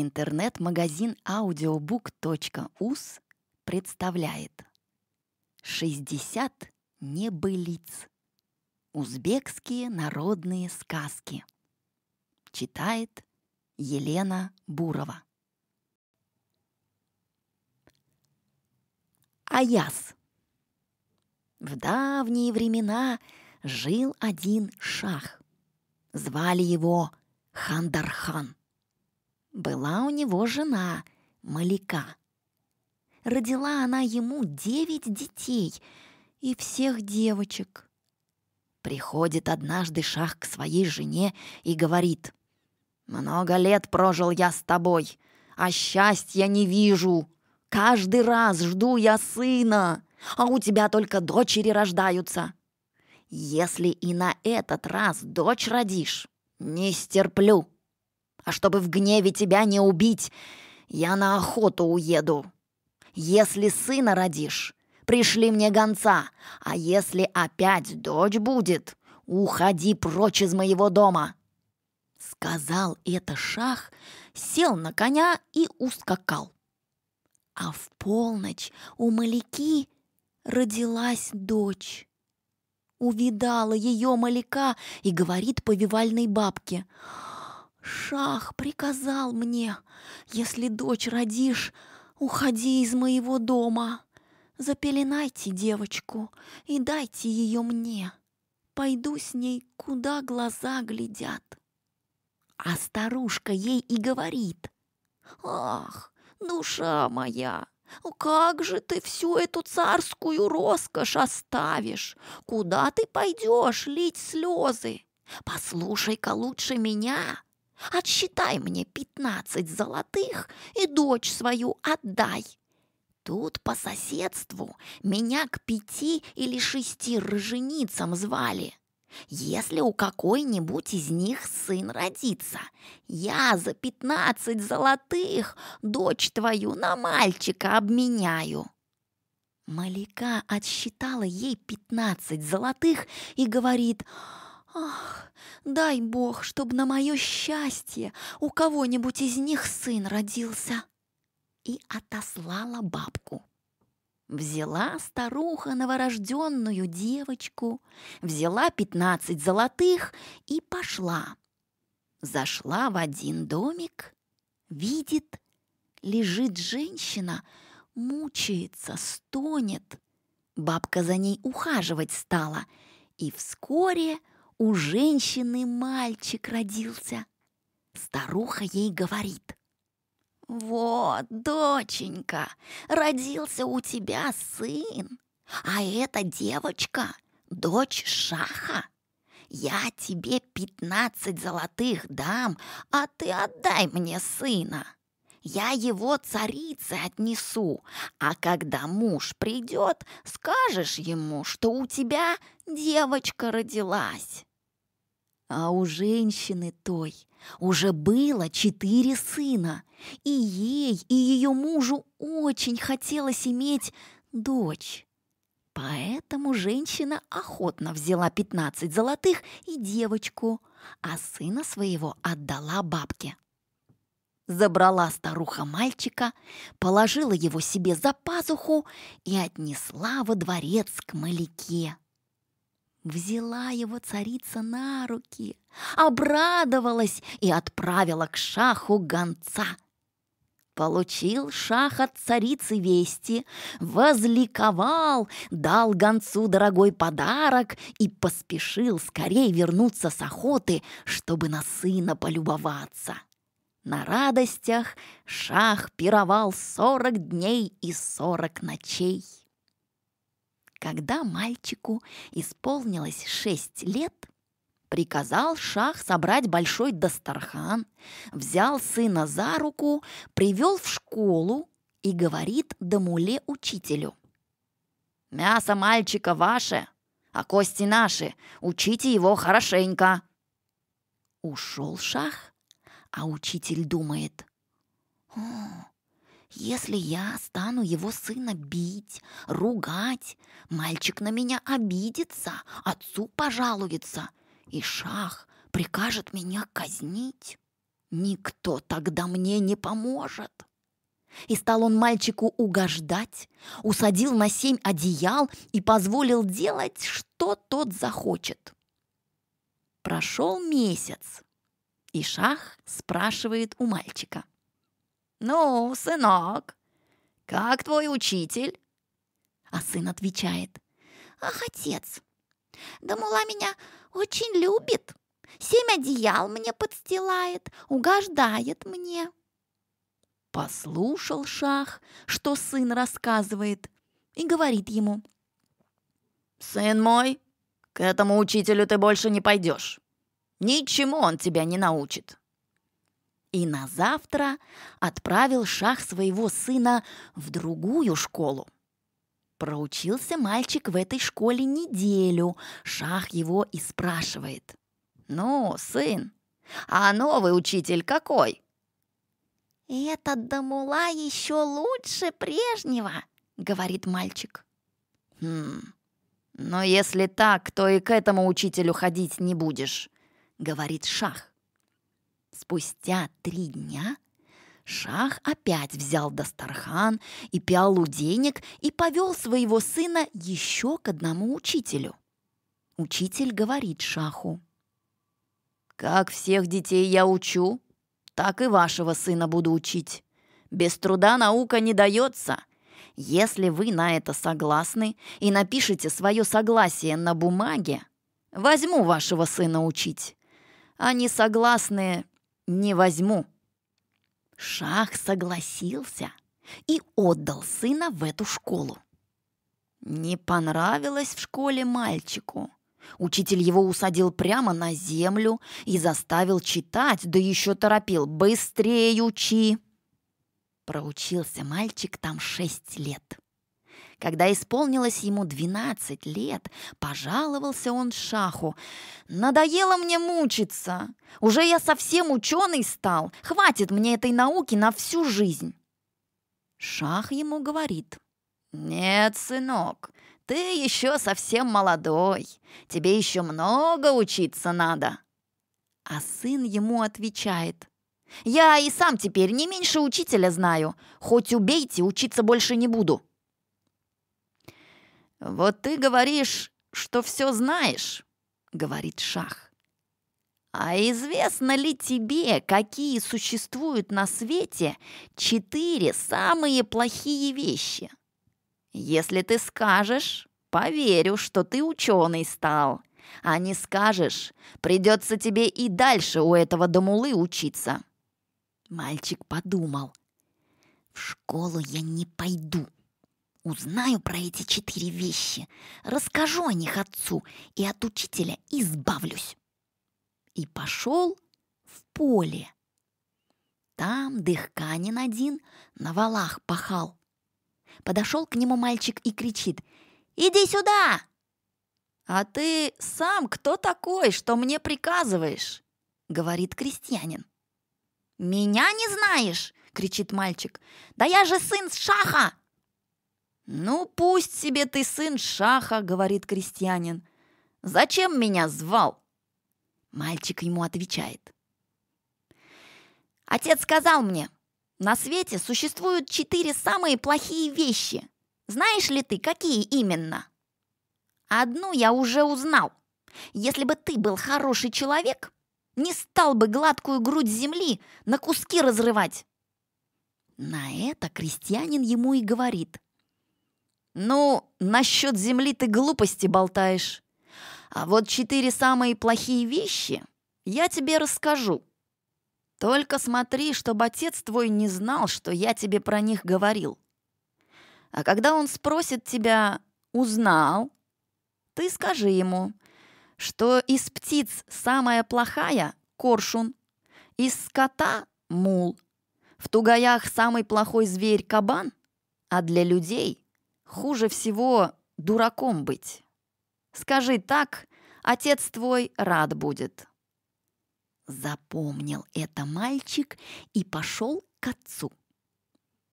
Интернет-магазин audiobook.us представляет 60 небылиц. Узбекские народные сказки. Читает Елена Бурова. Аяс. В давние времена жил один шах. Звали его Хандархан была у него жена Маляка. Родила она ему девять детей и всех девочек. Приходит однажды Шах к своей жене и говорит, «Много лет прожил я с тобой, а счастья не вижу. Каждый раз жду я сына, а у тебя только дочери рождаются. Если и на этот раз дочь родишь, не стерплю». А чтобы в гневе тебя не убить, я на охоту уеду. Если сына родишь, пришли мне гонца, а если опять дочь будет, уходи прочь из моего дома». Сказал это шах, сел на коня и ускакал. А в полночь у Маляки родилась дочь. Увидала ее Маляка и говорит повивальной бабке — Шах приказал мне, если дочь родишь, уходи из моего дома. Запеленайте девочку и дайте ее мне. Пойду с ней, куда глаза глядят. А старушка ей и говорит. Ах, душа моя, ну как же ты всю эту царскую роскошь оставишь? Куда ты пойдешь лить слезы? Послушай-ка лучше меня, Отсчитай мне пятнадцать золотых и дочь свою отдай. Тут по соседству меня к пяти или шести рыженицам звали. Если у какой-нибудь из них сын родится, я за пятнадцать золотых дочь твою на мальчика обменяю». Малика отсчитала ей пятнадцать золотых и говорит – Ах, дай бог, чтобы на мое счастье у кого-нибудь из них сын родился. И отослала бабку. Взяла старуха новорожденную девочку, взяла пятнадцать золотых и пошла. Зашла в один домик, видит, лежит женщина, мучается, стонет. Бабка за ней ухаживать стала, и вскоре у женщины мальчик родился. Старуха ей говорит. «Вот, доченька, родился у тебя сын, а эта девочка — дочь Шаха. Я тебе пятнадцать золотых дам, а ты отдай мне сына. Я его царице отнесу, а когда муж придет, скажешь ему, что у тебя девочка родилась». А у женщины той уже было четыре сына, и ей, и ее мужу очень хотелось иметь дочь. Поэтому женщина охотно взяла пятнадцать золотых и девочку, а сына своего отдала бабке. Забрала старуха мальчика, положила его себе за пазуху и отнесла во дворец к Маляке. Взяла его царица на руки, обрадовалась и отправила к шаху гонца. Получил шах от царицы вести, возликовал, дал гонцу дорогой подарок и поспешил скорее вернуться с охоты, чтобы на сына полюбоваться. На радостях шах пировал сорок дней и сорок ночей. Когда мальчику исполнилось шесть лет, приказал шах собрать большой дастархан, взял сына за руку, привел в школу и говорит Дамуле учителю. «Мясо мальчика ваше, а кости наши, учите его хорошенько». Ушел шах, а учитель думает. Если я стану его сына бить, ругать, мальчик на меня обидится, отцу пожалуется, и шах прикажет меня казнить. Никто тогда мне не поможет. И стал он мальчику угождать, усадил на семь одеял и позволил делать, что тот захочет. Прошел месяц, и шах спрашивает у мальчика – «Ну, сынок, как твой учитель?» А сын отвечает. «Ах, отец, Дамула меня очень любит, семь одеял мне подстилает, угождает мне». Послушал Шах, что сын рассказывает, и говорит ему. «Сын мой, к этому учителю ты больше не пойдешь. Ничему он тебя не научит. И на завтра отправил шах своего сына в другую школу. Проучился мальчик в этой школе неделю. Шах его и спрашивает. «Ну, сын, а новый учитель какой?» «Этот Дамула еще лучше прежнего», — говорит мальчик. «Хм, но если так, то и к этому учителю ходить не будешь», — говорит Шах. Спустя три дня Шах опять взял Дастархан и пиалу денег и повел своего сына еще к одному учителю. Учитель говорит Шаху. «Как всех детей я учу, так и вашего сына буду учить. Без труда наука не дается. Если вы на это согласны и напишите свое согласие на бумаге, возьму вашего сына учить. Они согласны не возьму». Шах согласился и отдал сына в эту школу. Не понравилось в школе мальчику. Учитель его усадил прямо на землю и заставил читать, да еще торопил «Быстрее учи!». Проучился мальчик там шесть лет. Когда исполнилось ему двенадцать лет, пожаловался он Шаху. «Надоело мне мучиться! Уже я совсем ученый стал! Хватит мне этой науки на всю жизнь!» Шах ему говорит. «Нет, сынок, ты еще совсем молодой. Тебе еще много учиться надо». А сын ему отвечает. «Я и сам теперь не меньше учителя знаю. Хоть убейте, учиться больше не буду». «Вот ты говоришь, что все знаешь», — говорит Шах. «А известно ли тебе, какие существуют на свете четыре самые плохие вещи? Если ты скажешь, поверю, что ты ученый стал, а не скажешь, придется тебе и дальше у этого домулы учиться». Мальчик подумал. «В школу я не пойду», Узнаю про эти четыре вещи, расскажу о них отцу и от учителя избавлюсь. И пошел в поле. Там дыхканин один на валах пахал. Подошел к нему мальчик и кричит «Иди сюда!» «А ты сам кто такой, что мне приказываешь?» — говорит крестьянин. «Меня не знаешь!» — кричит мальчик. «Да я же сын Шаха, «Ну, пусть себе ты сын Шаха», — говорит крестьянин. «Зачем меня звал?» Мальчик ему отвечает. «Отец сказал мне, на свете существуют четыре самые плохие вещи. Знаешь ли ты, какие именно?» «Одну я уже узнал. Если бы ты был хороший человек, не стал бы гладкую грудь земли на куски разрывать». На это крестьянин ему и говорит – «Ну, насчет земли ты глупости болтаешь. А вот четыре самые плохие вещи я тебе расскажу. Только смотри, чтобы отец твой не знал, что я тебе про них говорил. А когда он спросит тебя «узнал», ты скажи ему, что из птиц самая плохая – коршун, из скота – мул, в тугаях самый плохой зверь – кабан, а для людей Хуже всего дураком быть. Скажи так, отец твой рад будет». Запомнил это мальчик и пошел к отцу.